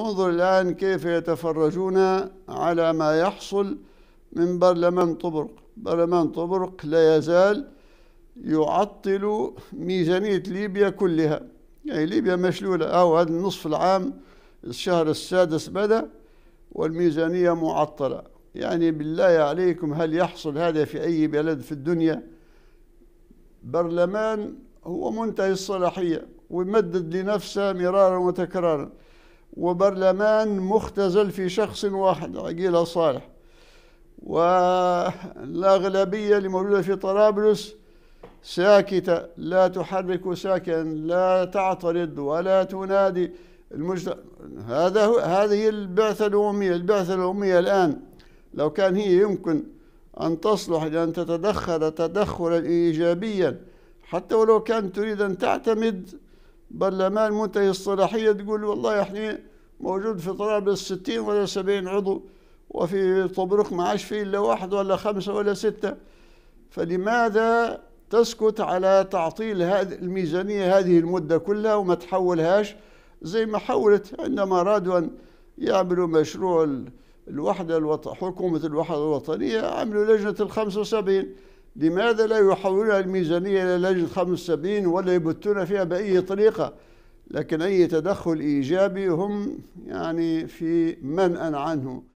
انظر الآن كيف يتفرجون على ما يحصل من برلمان طبرق برلمان طبرق لا يزال يعطل ميزانية ليبيا كلها يعني ليبيا مشلولة أو هذا النصف العام الشهر السادس بدأ والميزانية معطلة يعني بالله عليكم هل يحصل هذا في أي بلد في الدنيا برلمان هو منتهي الصلاحية ويمدد لنفسه مرارا وتكرارا وبرلمان مختزل في شخص واحد عقيل صالح والأغلبية الموجودة في طرابلس ساكتة لا تحرك ساكن لا تعترض ولا تنادي المجتمع هذا هو هذه البعثة الأممية البعثة الأممية الآن لو كان هي يمكن أن تصلح لأن تتدخل تدخلا إيجابيا حتى ولو كانت تريد أن تعتمد برلمان منتهي الصلاحية تقول والله احنا موجود في طرابلس 60 ولا 70 عضو وفي طبرق ما عادش فيه إلا واحد ولا خمسة ولا ستة فلماذا تسكت على تعطيل هذه الميزانية هذه المدة كلها وما تحولهاش زي ما حولت عندما أرادوا أن يعملوا مشروع الوحدة الوط... حكومة الوحدة الوطنية عملوا لجنة الخمسة وسبعين لماذا لا يحولون الميزانية إلى لجنة 75 ولا يبتون فيها بأي طريقة لكن أي تدخل إيجابي هم يعني في منأ عنه